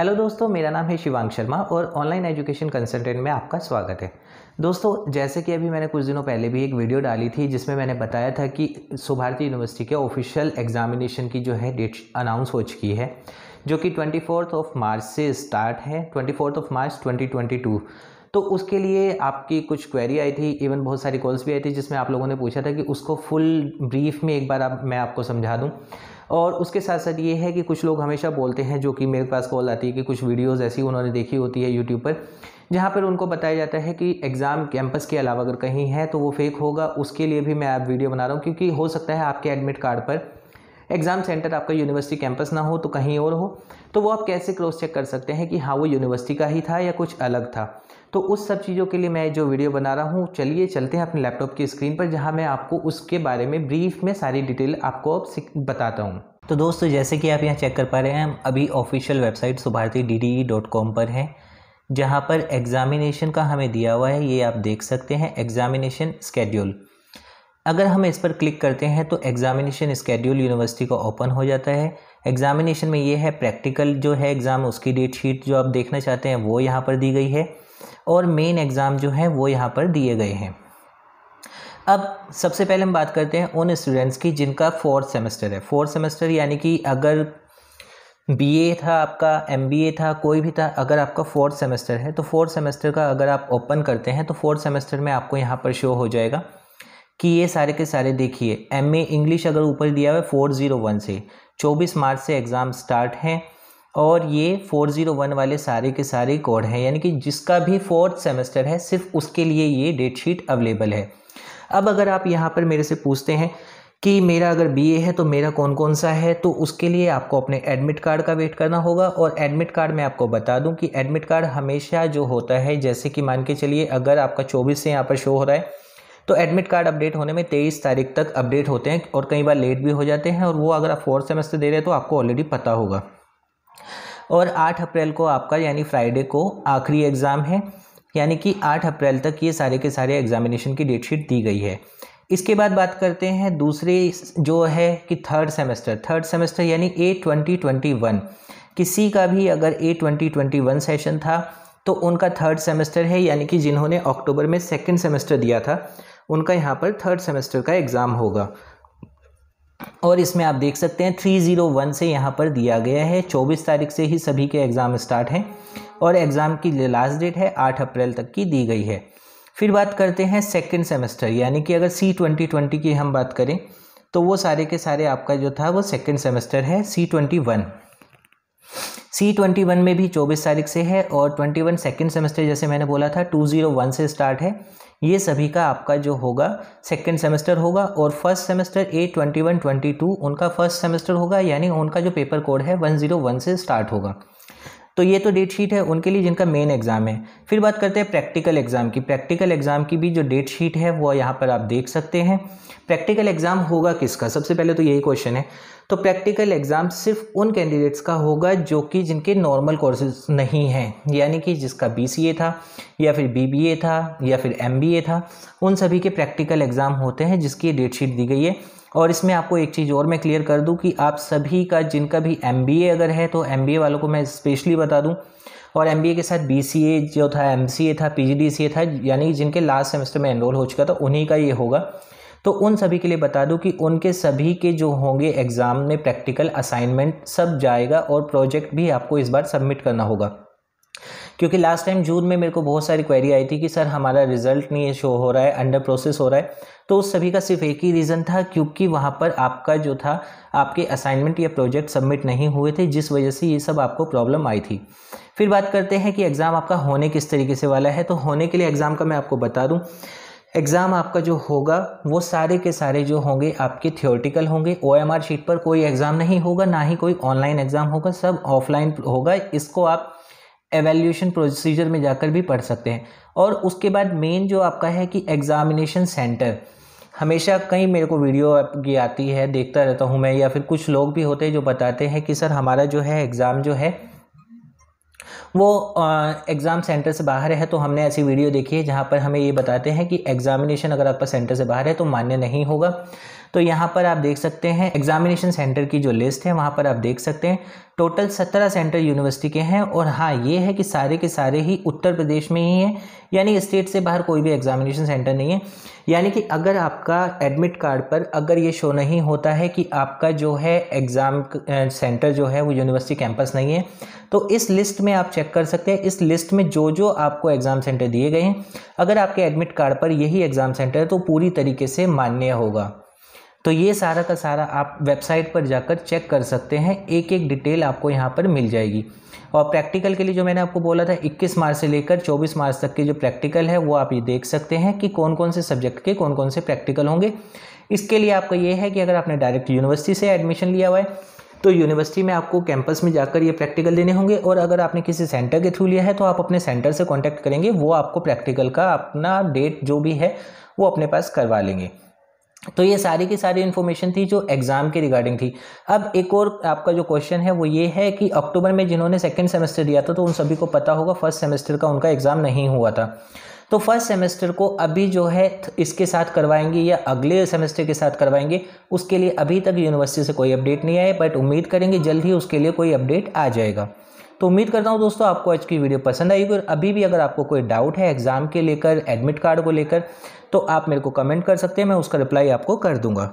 hello दोस्तों मेरा नाम है शिवांग शर्मा और ऑनलाइन एजुकेशन कंसल्टेंट में आपका स्वागत है दोस्तों जैसे कि अभी मैंने कुछ दिनों पहले भी एक वीडियो डाली थी जिसमें मैंने बताया था कि सुभारती यूनिवर्सिटी के ऑफिशियल एग्जामिनेशन की जो है डेट अनाउंस हो चुकी है जो कि ट्वेंटी ऑफ मार्च से स्टार्ट है ट्वेंटी ऑफ मार्च ट्वेंटी तो उसके लिए आपकी कुछ क्वेरी आई थी इवन बहुत सारी कॉल्स भी आई थी जिसमें आप लोगों ने पूछा था कि उसको फुल ब्रीफ में एक बार आप मैं आपको समझा दूँ और उसके साथ साथ ये है कि कुछ लोग हमेशा बोलते हैं जो कि मेरे पास कॉल आती है कि कुछ वीडियोज़ ऐसी उन्होंने देखी होती है यूट्यूब पर जहाँ पर उनको बताया जाता है कि एग्ज़ाम कैंपस के अलावा अगर कहीं है तो वो फेक होगा उसके लिए भी मैं आप वीडियो बना रहा हूँ क्योंकि हो सकता है आपके एडमिट कार्ड पर एग्ज़ाम सेंटर आपका यूनिवर्सिटी कैंपस ना हो तो कहीं और हो तो वो आप कैसे क्रॉस चेक कर सकते हैं कि हाँ वो यूनिवर्सिटी का ही था या कुछ अलग था तो उस सब चीज़ों के लिए मैं जो वीडियो बना रहा हूँ चलिए चलते हैं अपने लैपटॉप की स्क्रीन पर जहाँ मैं आपको उसके बारे में ब्रीफ में सारी डिटेल आपको बताता हूँ तो दोस्तों जैसे कि आप यहाँ चेक कर पा रहे हैं हम अभी official website Subharti D D dot com पर हैं जहाँ पर एग्ज़ामिनेशन का हमें दिया हुआ है ये आप देख सकते हैं एग्ज़ामिनेशन स्केड्यूल अगर हम इस पर क्लिक करते हैं तो एग्ज़ामिनेशन स्केड्यूल यूनिवर्सिटी का ओपन हो जाता है एग्ज़ामिनेशन में ये है प्रैक्टिकल जो है एग्ज़ाम उसकी डेट शीट जो आप देखना चाहते हैं वो यहाँ पर दी गई है और मेन एग्ज़ाम जो है वो यहाँ पर दिए गए हैं अब सबसे पहले हम बात करते हैं उन स्टूडेंट्स की जिनका फोर्थ सेमेस्टर है फोर्थ सेमेस्टर यानी कि अगर ए था आपका ए था कोई भी था अगर आपका फोर्थ सेमेस्टर है तो फोर्थ सेमेस्टर का अगर आप ओपन करते हैं तो फोर्थ सेमेस्टर में आपको यहाँ पर शो हो जाएगा कि ये सारे के सारे देखिए एम ए इंग्लिश अगर ऊपर दिया हुआ है फोर ज़ीरो वन से चौबीस मार्च से एग्ज़ाम स्टार्ट हैं और ये फोर ज़ीरो वन वाले सारे के सारे कोड हैं यानी कि जिसका भी फोर्थ सेमेस्टर है सिर्फ उसके लिए ये डेट शीट अवेलेबल है अब अगर आप यहाँ पर मेरे से पूछते हैं कि मेरा अगर बीए है तो मेरा कौन कौन सा है तो उसके लिए आपको अपने एडमिट कार्ड का वेट करना होगा और एडमिट कार्ड मैं आपको बता दूं कि एडमिट कार्ड हमेशा जो होता है जैसे कि मान के चलिए अगर आपका 24 से यहाँ पर शो हो रहा है तो एडमिट कार्ड अपडेट होने में तेईस तारीख तक अपडेट होते हैं और कई बार लेट भी हो जाते हैं और वो अगर आप फोर्थ सेमेस्टर दे रहे हैं तो आपको ऑलरेडी पता होगा और आठ अप्रैल को आपका यानी फ्राइडे को आखिरी एग्ज़ाम है यानी कि आठ अप्रैल तक ये सारे के सारे एग्जामिनेशन की डेट शीट दी गई है इसके बाद बात करते हैं दूसरे जो है कि थर्ड सेमेस्टर थर्ड सेमेस्टर यानी ए ट्वेंटी ट्वेंटी वन किसी का भी अगर A twenty twenty one session था तो उनका थर्ड सेमेस्टर है यानी कि जिन्होंने अक्टूबर में सेकेंड सेमेस्टर दिया था उनका यहाँ पर थर्ड सेमेस्टर का एग्ज़ाम होगा और इसमें आप देख सकते हैं थ्री ज़ीरो वन से यहाँ पर दिया गया है चौबीस तारीख से ही सभी के एग्ज़ाम स्टार्ट हैं और एग्ज़ाम की लास्ट डेट है आठ अप्रैल तक की दी गई है फिर बात करते हैं सेकेंड सेमेस्टर यानी कि अगर सी ट्वेंटी ट्वेंटी की हम बात करें तो वो सारे के सारे आपका जो था वो सेकेंड सेमेस्टर है C twenty one C twenty one में भी चौबीस तारीख से है और ट्वेंटी वन सेकेंड सेमेस्टर जैसे मैंने बोला था टू ज़ीरो वन से स्टार्ट है ये सभी का आपका जो होगा सेकेंड सेमेस्टर होगा और first semester A twenty one twenty two उनका फर्स्ट सेमेस्टर होगा यानी उनका जो पेपर कोड है वन ज़ीरो वन से स्टार्ट होगा तो ये तो डेट शीट है उनके लिए जिनका मेन एग्ज़ाम है फिर बात करते हैं प्रैक्टिकल एग्ज़ाम की प्रैक्टिकल एग्ज़ाम की भी जो डेट शीट है वो यहाँ पर आप देख सकते हैं प्रैक्टिकल एग्ज़ाम होगा किसका सबसे पहले तो यही क्वेश्चन है तो प्रैक्टिकल एग्ज़ाम सिर्फ उन कैंडिडेट्स का होगा जो कि जिनके नॉर्मल कोर्सेज नहीं हैं यानी कि जिसका बीसीए था या फिर बीबीए था या फिर एमबीए था उन सभी के प्रैक्टिकल एग्ज़ाम होते हैं जिसकी डेट शीट दी गई है और इसमें आपको एक चीज़ और मैं क्लियर कर दूं कि आप सभी का जिनका भी एम अगर है तो एम वालों को मैं स्पेशली बता दूँ और एम के साथ बी जो था एम था पी था यानी जिनके लास्ट सेमेस्टर में एनरोल हो चुका था उन्हीं का ये होगा तो उन सभी के लिए बता दूं कि उनके सभी के जो होंगे एग्ज़ाम में प्रैक्टिकल असाइनमेंट सब जाएगा और प्रोजेक्ट भी आपको इस बार सबमिट करना होगा क्योंकि लास्ट टाइम जून में मेरे को बहुत सारी क्वेरी आई थी कि सर हमारा रिजल्ट नहीं शो हो रहा है अंडर प्रोसेस हो रहा है तो उस सभी का सिर्फ एक ही रीज़न था क्योंकि वहाँ पर आपका जो था आपके असाइनमेंट या प्रोजेक्ट सबमिट नहीं हुए थे जिस वजह से ये सब आपको प्रॉब्लम आई थी फिर बात करते हैं कि एग्ज़ाम आपका होने किस तरीके से वाला है तो होने के लिए एग्ज़ाम का मैं आपको बता दूँ एग्ज़ाम आपका जो होगा वो सारे के सारे जो होंगे आपके थियोरटिकल होंगे ओ शीट पर कोई एग्ज़ाम नहीं होगा ना ही कोई ऑनलाइन एग्ज़ाम होगा सब ऑफलाइन होगा इसको आप एवेल्यूशन प्रोसीजर में जाकर भी पढ़ सकते हैं और उसके बाद मेन जो आपका है कि एग्ज़ामिनेशन सेंटर हमेशा कई मेरे को वीडियो की आती है देखता रहता हूँ मैं या फिर कुछ लोग भी होते हैं जो बताते हैं कि सर हमारा जो है एग्ज़ाम जो है वो एग्ज़ाम सेंटर से बाहर है तो हमने ऐसी वीडियो देखी है जहाँ पर हमें ये बताते हैं कि एग्ज़ामिनेशन अगर आपका सेंटर से बाहर है तो मान्य नहीं होगा तो यहाँ पर आप देख सकते हैं एग्जामिनेशन सेंटर की जो लिस्ट है वहाँ पर आप देख सकते हैं टोटल सत्रह सेंटर यूनिवर्सिटी के हैं और हाँ ये है कि सारे के सारे ही उत्तर प्रदेश में ही हैं यानी स्टेट से बाहर कोई भी एग्जामिनेशन सेंटर नहीं है यानी कि अगर आपका एडमिट कार्ड पर अगर ये शो नहीं होता है कि आपका जो है एग्ज़ाम सेंटर जो है वो यूनिवर्सिटी कैंपस नहीं है तो इस लिस्ट में आप चेक कर सकते हैं इस लिस्ट में जो जो आपको एग्ज़ाम सेंटर दिए गए हैं अगर आपके एडमिट कार्ड पर यही एग्ज़ाम सेंटर है तो पूरी तरीके से मान्य होगा तो ये सारा का सारा आप वेबसाइट पर जाकर चेक कर सकते हैं एक एक डिटेल आपको यहाँ पर मिल जाएगी और प्रैक्टिकल के लिए जो मैंने आपको बोला था 21 मार्च से लेकर 24 मार्च तक के जो प्रैक्टिकल है वो आप ये देख सकते हैं कि कौन कौन से सब्जेक्ट के कौन कौन से प्रैक्टिकल होंगे इसके लिए आपका ये है कि अगर आपने डायरेक्ट यूनिवर्सिटी से एडमिशन लिया हुआ है तो यूनिवर्सिटी में आपको कैंपस में जाकर ये प्रैक्टिकल देने होंगे और अगर आपने किसी सेंटर के थ्रू लिया है तो आप अपने सेंटर से कॉन्टैक्ट करेंगे वो आपको प्रैक्टिकल का अपना डेट जो भी है वो अपने पास करवा लेंगे तो ये सारी की सारी इन्फॉर्मेशन थी जो एग्ज़ाम के रिगार्डिंग थी अब एक और आपका जो क्वेश्चन है वो ये है कि अक्टूबर में जिन्होंने सेकेंड सेमेस्टर दिया था तो उन सभी को पता होगा फर्स्ट सेमेस्टर का उनका एग्ज़ाम नहीं हुआ था तो फर्स्ट सेमेस्टर को अभी जो है इसके साथ करवाएंगे या अगले सेमेस्टर के साथ करवाएंगे उसके लिए अभी तक यूनिवर्सिटी से कोई अपडेट नहीं आए बट उम्मीद करेंगे जल्द ही उसके लिए कोई अपडेट आ जाएगा तो उम्मीद करता हूँ दोस्तों आपको आज की वीडियो पसंद आएगी और अभी भी अगर आपको कोई डाउट है एग्ज़ाम के लेकर एडमिट कार्ड को लेकर तो आप मेरे को कमेंट कर सकते हैं मैं उसका रिप्लाई आपको कर दूंगा